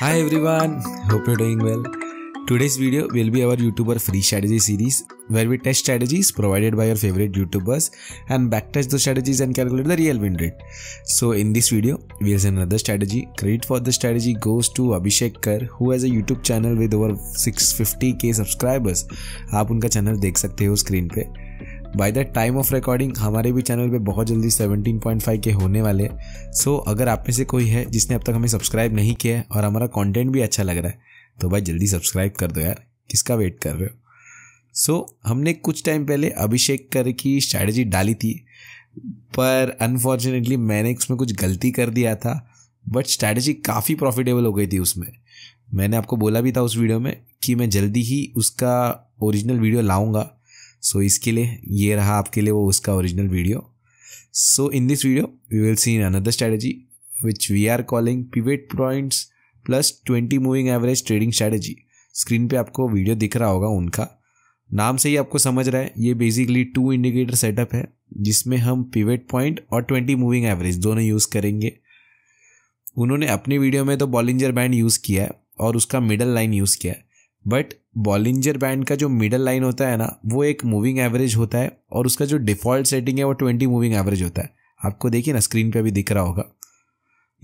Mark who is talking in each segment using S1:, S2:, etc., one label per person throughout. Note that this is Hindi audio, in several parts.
S1: Hi everyone, hope you're doing well. Today's video will be our YouTuber free strategy series where we test strategies provided by your favorite YouTubers and backtest those strategies and calculate the real win rate. So in this video, we have another strategy. Credit for the strategy goes to Abhishek Kar who has a YouTube channel with over 650k subscribers. You can see his channel on screen पे by the time of recording हमारे भी चैनल पे बहुत जल्दी 17.5 के होने वाले सो so, अगर आप में से कोई है जिसने अब तक हमें सब्सक्राइब नहीं किया है और हमारा कंटेंट भी अच्छा लग रहा है तो भाई जल्दी सब्सक्राइब कर दो यार किसका वेट कर रहे हो सो so, हमने कुछ टाइम पहले अभिषेक कर की स्ट्रैटेजी डाली थी पर अनफॉर्चुनेटली मैंने उसमें कुछ गलती कर दिया था बट स्ट्रैटेजी काफ़ी प्रॉफिटेबल हो गई थी उसमें मैंने आपको बोला भी था उस वीडियो में कि मैं जल्दी ही उसका ओरिजिनल वीडियो लाऊंगा सो so, इसके लिए ये रहा आपके लिए वो उसका original video so in this video we will see in another strategy which we are calling pivot points plus twenty moving average trading strategy screen पे आपको वीडियो दिख रहा होगा उनका नाम से ही आपको समझ रहा है ये बेसिकली टू इंडिकेटर सेटअप है जिसमें हम पिवेट पॉइंट और ट्वेंटी मूविंग एवरेज दोनों यूज़ करेंगे उन्होंने अपने वीडियो में तो बॉलिंजर बैंड यूज़ किया है और उसका मिडल लाइन यूज़ किया है बट बॉलिंजर बैंड का जो मिडल लाइन होता है ना वो एक मूविंग एवरेज होता है और उसका जो डिफ़ॉल्ट सेटिंग है वो ट्वेंटी मूविंग एवरेज होता है आपको देखिए ना स्क्रीन पे भी दिख रहा होगा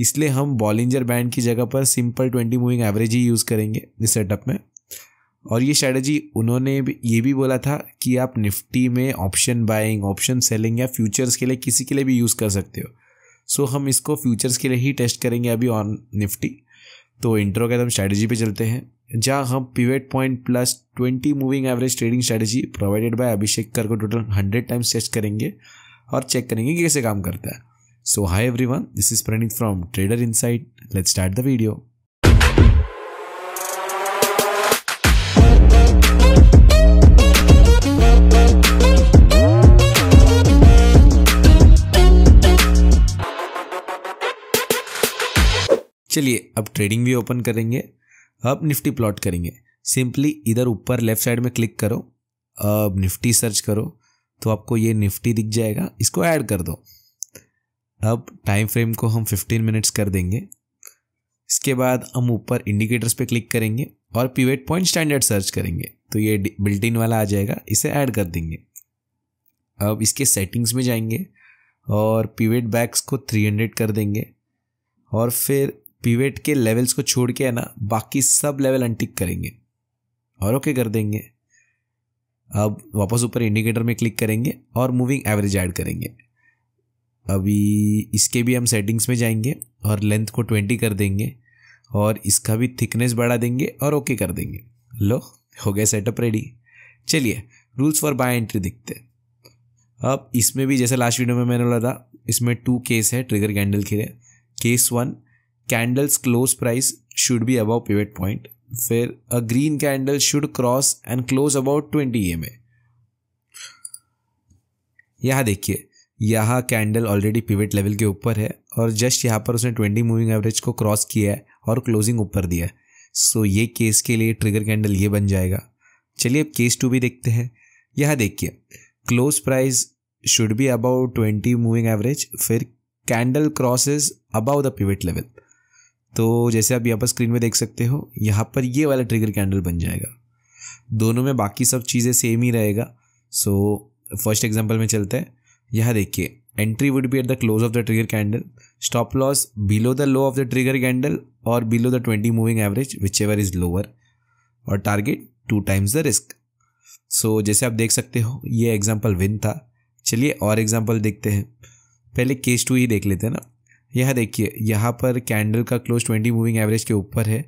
S1: इसलिए हम बॉलिंजर बैंड की जगह पर सिंपल ट्वेंटी मूविंग एवरेज ही यूज़ करेंगे इस सेटअप में और ये स्ट्रैटेजी उन्होंने भी ये भी बोला था कि आप निफ्टी में ऑप्शन बाइंग ऑप्शन सेलिंग या फ्यूचर्स के लिए किसी के लिए भी यूज़ कर सकते हो सो so, हम इसको फ्यूचर्स के लिए ही टेस्ट करेंगे अभी ऑन निफ्टी तो इंट्रो के हम स्ट्रैटेजी पे चलते हैं जहाँ हम pivot point plus twenty moving average trading strategy provided by Abhishek Kar को टोटल हंड्रेड टाइम्स टेस्ट करेंगे और चेक करेंगे कि कैसे काम करता है so hi everyone this is Praneet from trader insight let's start the video चलिए अब ट्रेडिंग भी ओपन करेंगे अब निफ्टी प्लॉट करेंगे सिंपली इधर ऊपर लेफ्ट साइड में क्लिक करो अब निफ्टी सर्च करो तो आपको ये निफ्टी दिख जाएगा इसको ऐड कर दो अब टाइम फ्रेम को हम 15 मिनट्स कर देंगे इसके बाद हम ऊपर इंडिकेटर्स पे क्लिक करेंगे और पीवेट पॉइंट स्टैंडर्ड सर्च करेंगे तो ये बिल्ट इन वाला आ जाएगा इसे ऐड कर देंगे अब इसके सेटिंग्स में जाएंगे और पीवेट बैक्स को 300 कर देंगे और फिर पीवेट के लेवल्स को छोड़ के है ना बाकी सब लेवल अनटिक करेंगे और ओके कर देंगे अब वापस ऊपर इंडिकेटर में क्लिक करेंगे और मूविंग एवरेज ऐड करेंगे अभी इसके भी हम सेटिंग्स में जाएंगे और लेंथ को ट्वेंटी कर देंगे और इसका भी थिकनेस बढ़ा देंगे और ओके कर देंगे लो हो गया सेटअप रेडी चलिए रूल्स फॉर बाय एंट्री दिखते अब इसमें भी जैसे लास्ट वीडियो में मैंने बोला था इसमें टू केस है ट्रिगर कैंडल के लिए case one candles close price should be above pivot point फिर a green candle should cross and close above twenty M A यहाँ देखिए यहाँ कैंडल ऑलरेडी पिवेट लेवल के ऊपर है और जस्ट यहाँ पर उसने ट्वेंटी मूविंग एवरेज को क्रॉस किया है और क्लोजिंग ऊपर दिया है सो ये केस के लिए ट्रिगर कैंडल ये बन जाएगा चलिए अब केस टू भी देखते हैं यहाँ देखिए close price should be above twenty moving average फिर candle crosses above the pivot level तो जैसे आप यहाँ पर स्क्रीन में देख सकते हो यहाँ पर ये वाला ट्रिगर कैंडल बन जाएगा दोनों में बाकी सब चीज़ें सेम ही रहेगा सो फर्स्ट एग्जाम्पल में चलते हैं यहाँ देखिए entry would be at the close of the trigger candle stop loss below the low of the trigger candle और below the twenty moving average whichever is lower और target two times the risk so जैसे आप देख सकते हो ये एग्जाम्पल विन था चलिए और एग्जाम्पल देखते हैं पहले केस टू ही देख लेते हैं ना यह देखिए यहाँ पर कैंडल का क्लोज ट्वेंटी मूविंग एवरेज के ऊपर है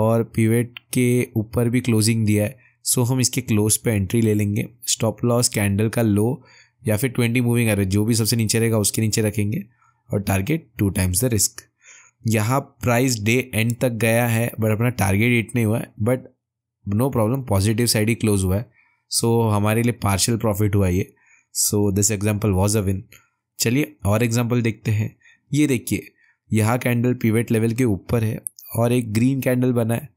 S1: और पीवेट के ऊपर भी क्लोजिंग दिया है सो हम इसके क्लोज पे एंट्री ले लेंगे स्टॉप लॉस कैंडल का लो या फिर ट्वेंटी मूविंग एवरेज जो भी सबसे नीचे रहेगा उसके नीचे रखेंगे और target two times the risk यहाँ प्राइस डे एंड तक गया है बट अपना टारगेट इट नहीं हुआ है but no problem positive side ही क्लोज हुआ है सो so, हमारे लिए पार्शियल प्रॉफिट हुआ ये so this example was a win चलिए और एग्जाम्पल देखते हैं ये देखिए यहाँ कैंडल पिवेट लेवल के ऊपर है और एक ग्रीन कैंडल बना है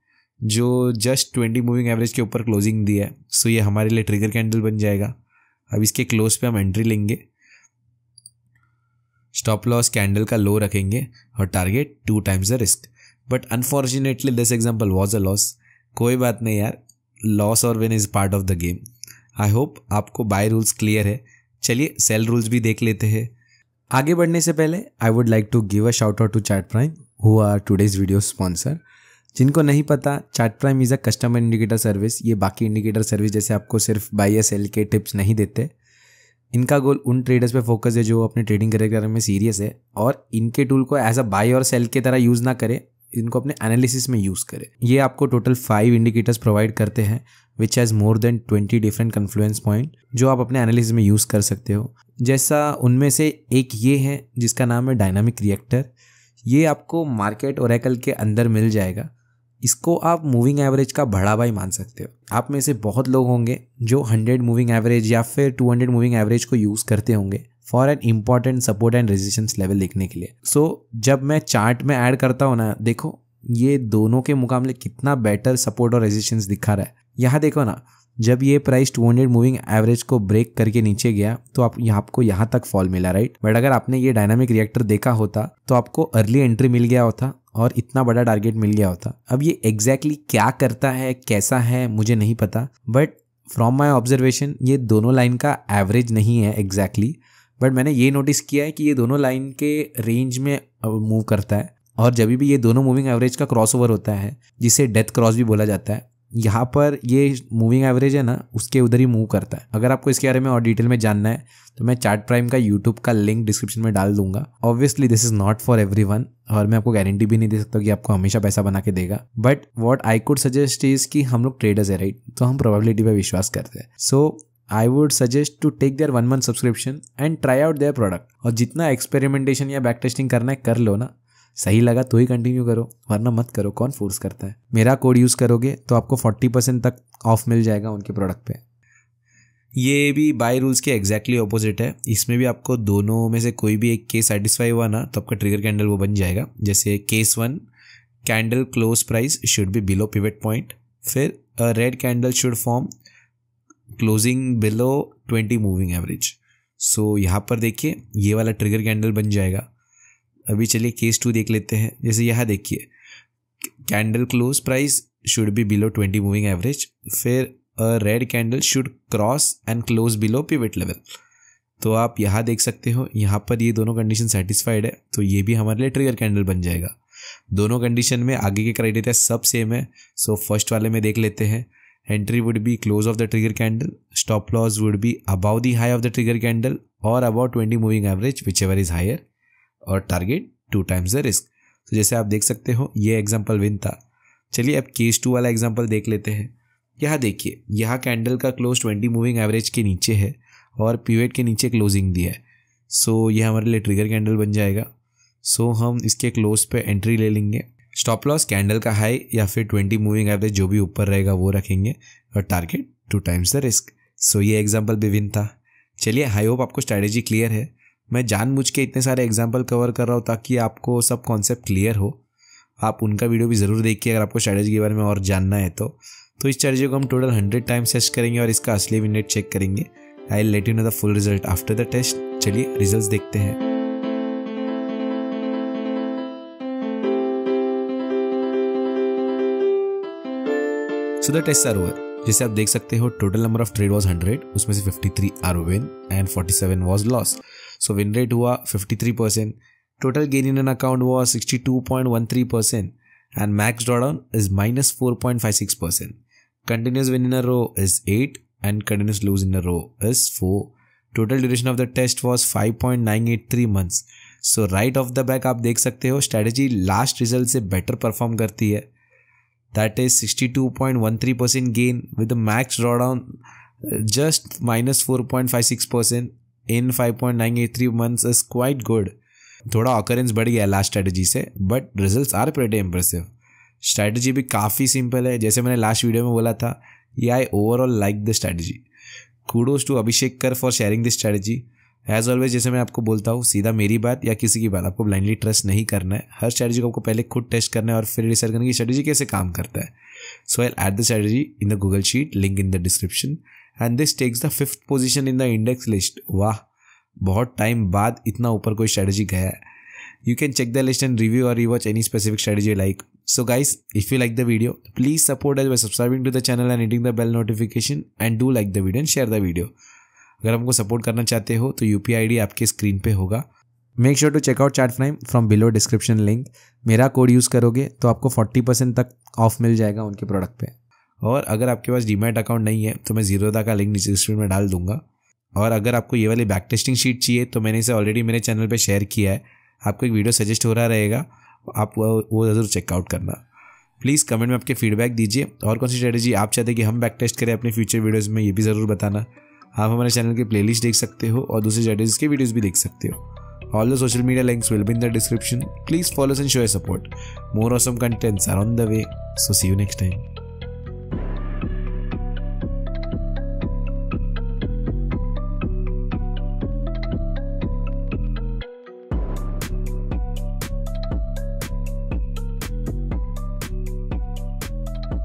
S1: जो जस्ट ट्वेंटी मूविंग एवरेज के ऊपर क्लोजिंग दिया है सो ये हमारे लिए ट्रिगर कैंडल बन जाएगा अब इसके क्लोज पे हम एंट्री लेंगे स्टॉप लॉस कैंडल का लो रखेंगे और target two times the risk but unfortunately this example was a loss कोई बात नहीं यार लॉस और win is part of the game I hope आपको बाय रूल्स क्लियर है चलिए सेल रूल्स भी देख लेते हैं आगे बढ़ने से पहले I would like to give a shout out to Chart Prime who are today's video sponsor जिनको नहीं पता Chart Prime is a customer indicator service ये बाकी इंडिकेटर सर्विस जैसे आपको सिर्फ बाई या सेल के टिप्स नहीं देते इनका गोल उन ट्रेडर्स पे फोकस है जो अपने ट्रेडिंग करियर में सीरियस है और इनके टूल को एज अ बाई और सेल की तरह यूज़ ना करें इनको अपने एनालिसिस में यूज़ करें ये आपको टोटल फाइव इंडिकेटर्स प्रोवाइड करते हैं which has more than twenty different confluence point जो आप अपने एनालिसिस में यूज़ कर सकते हो जैसा उनमें से एक ये है जिसका नाम है डायनामिक रिएक्टर ये आपको मार्केट और के अंदर मिल जाएगा इसको आप मूविंग एवरेज का बढ़ावा ही मान सकते हो आप में से बहुत लोग होंगे जो 100 मूविंग एवरेज या फिर 200 मूविंग एवरेज को यूज़ करते होंगे for an important support and resistance level देखने के लिए सो so, जब मैं चार्ट में ऐड करता हूँ ना देखो ये दोनों के मुकाबले कितना बेटर सपोर्ट और रेजिस्टेंस दिखा रहा है यहाँ देखो ना जब ये प्राइस हंड्रेड मूविंग एवरेज को ब्रेक करके नीचे गया तो आप यहाँ आपको यहाँ तक फॉल मिला राइट बट अगर आपने ये डायनामिक रिएक्टर देखा होता तो आपको अर्ली एंट्री मिल गया होता और इतना बड़ा टारगेट मिल गया होता अब ये एग्जैक्टली exactly क्या करता है कैसा है मुझे नहीं पता बट फ्रॉम माई ऑब्जर्वेशन ये दोनों लाइन का एवरेज नहीं है एग्जैक्टली exactly, बट मैंने ये नोटिस किया है कि ये दोनों लाइन के रेंज में मूव करता है और जब भी ये दोनों मूविंग एवरेज का क्रॉस ओवर होता है जिसे डेथ क्रॉस भी बोला जाता है यहाँ पर ये मूविंग एवरेज है ना उसके उधर ही मूव करता है अगर आपको इसके बारे में और डिटेल में जानना है तो मैं चार्ट प्राइम का यूट्यूब का लिंक डिस्क्रिप्शन में डाल दूंगा obviously this is not for everyone और मैं आपको गारंटी भी नहीं दे सकता कि आपको हमेशा पैसा बना के देगा but what I could suggest is कि हम लोग ट्रेडर्स है राइट तो हम प्रोबेबिलिटी पर विश्वास करते हैं so so, I would suggest to take their one month subscription and try out their product और जितना एक्सपेरिमेंटेशन या बैक टेस्टिंग करना है कर लो ना सही लगा तो ही कंटिन्यू करो वरना मत करो कौन फोर्स करता है मेरा कोड यूज़ करोगे तो आपको फोर्टी परसेंट तक ऑफ मिल जाएगा उनके प्रोडक्ट पे ये भी बाय रूल्स के एग्जैक्टली exactly ऑपोजिट है इसमें भी आपको दोनों में से कोई भी एक केस सेटिस्फाई हुआ ना तो आपका ट्रिगर कैंडल वो बन जाएगा जैसे case one candle close price should be below pivot point फिर red candle should form closing below twenty moving average so यहाँ पर देखिए ये वाला ट्रिगर कैंडल बन जाएगा अभी चलिए केस टू देख लेते हैं जैसे यहाँ देखिए candle close price should be below twenty moving average फिर a red candle should cross and close below pivot level तो आप यहाँ देख सकते हो यहाँ पर ये दोनों कंडीशन सेटिस्फाइड है तो ये भी हमारे लिए ट्रिगर कैंडल बन जाएगा दोनों कंडीशन में आगे के क्राइटेरिया सब सेम है सो फर्स्ट वाले में देख लेते हैं entry would be close of the trigger candle stop stop would be above above high of the trigger candle और above twenty moving average whichever is higher और target two times the risk तो जैसे आप देख सकते हो ये एग्जाम्पल विन था चलिए अब केस टू वाला एग्जाम्पल देख लेते हैं यहाँ देखिए यहाँ कैंडल का क्लोज ट्वेंटी मूविंग एवरेज के नीचे है और पीवेट के नीचे क्लोजिंग दिया है सो so, ये हमारे लिए ट्रिगर कैंडल बन जाएगा सो so, हम इसके क्लोज पे एंट्री ले लेंगे स्टॉप लॉस कैंडल का हाई या फिर ट्वेंटी मूविंग एवरेज जो भी ऊपर रहेगा वो रखेंगे और target two times the risk so ये एग्जाम्पल विभिन्न था चलिए आई होप आपको स्ट्रैटेजी क्लियर है मैं जानबूझ के इतने सारे एग्जाम्पल कवर कर रहा हूँ ताकि आपको सब कॉन्सेप्ट क्लियर हो आप उनका वीडियो भी ज़रूर देखिए अगर आपको स्ट्रैटेजी के बारे में और जानना है तो तो इस स्ट्रैटेजी को हम टोटल हंड्रेड टाइम्स टेस्ट करेंगे और इसका असली मिनट चेक करेंगे I let you know the full result after the test चलिए रिजल्ट देखते हैं so that is are over जैसे आप देख सकते हो total number of trade was hundred उसमें से fifty three are win and forty seven was loss so win rate हुआ fifty three percent total gain in an account हुआ sixty two point percent and max drawdown is minus four point five six percent continuous win in a row is eight and continuous lose in a row is four total duration of the test was five point nine eight three months so right off the back आप देख सकते हो स्ट्रेटेजी लास्ट रिजल्ट से बेटर परफॉर्म करती है that is 62.13% gain with the max drawdown just minus 4.56% in 5.983 months is quite good. थोड़ा ऑकरेंस बढ़ गया लास्ट स्ट्रैटेजी से but results are pretty impressive strategy भी काफ़ी सिंपल है जैसे मैंने लास्ट वीडियो में बोला था ये I overall like the strategy kudos to Abhishek Kar for sharing this strategy as always जैसे मैं आपको बोलता हूँ सीधा मेरी बात या किसी की बात आपको ब्लाइंडली ट्रस्ट नहीं करना है हर स्ट्रैटेजी को आपको पहले खुद टेस्ट करना है और फिर डिसाइड करना की कि स्ट्रैटेजी कैसे काम करता है so I add the strategy in the Google sheet link in the description and this takes the fifth position in the index list वाह बहुत टाइम बाद इतना ऊपर कोई स्ट्रैटेजी गया है you can check the list and review और rewatch any specific strategy like so guys if you like the video please support us by subscribing to the channel and hitting the bell notification and do like the video and share the video अगर हमको सपोर्ट करना चाहते हो तो यू पी आपके स्क्रीन पर होगा make sure to check out chart prime from below description link मेरा कोड यूज़ करोगे तो आपको फोर्टी परसेंट तक ऑफ मिल जाएगा उनके प्रोडक्ट पे और अगर आपके पास डीमेट अकाउंट नहीं है तो मैं जीरोदा का लिंक डिस्क्रिप्शन में डाल दूंगा और अगर आपको ये वाली बैक टेस्टिंग शीट चाहिए तो मैंने इसे ऑलरेडी मेरे चैनल पर शेयर किया है आपको एक वीडियो सजेस्ट हो रहा रहेगा आप वो ज़रूर चेकआउट करना प्लीज़ कमेंट में आपके फीडबैक दीजिए और कौन सी स्ट्रेटेजी आप चाहते हैं कि हम बैक टेस्ट करें अपने फ्यूचर वीडियोज़ में ये भी ज़रूर बताना आप हमारे चैनल की प्लेलिस्ट देख सकते हो और दूसरे जजेस के वीडियोस भी देख सकते हो all the social media links will be in the description please follow and show a support more awesome contents are on the way so see you next time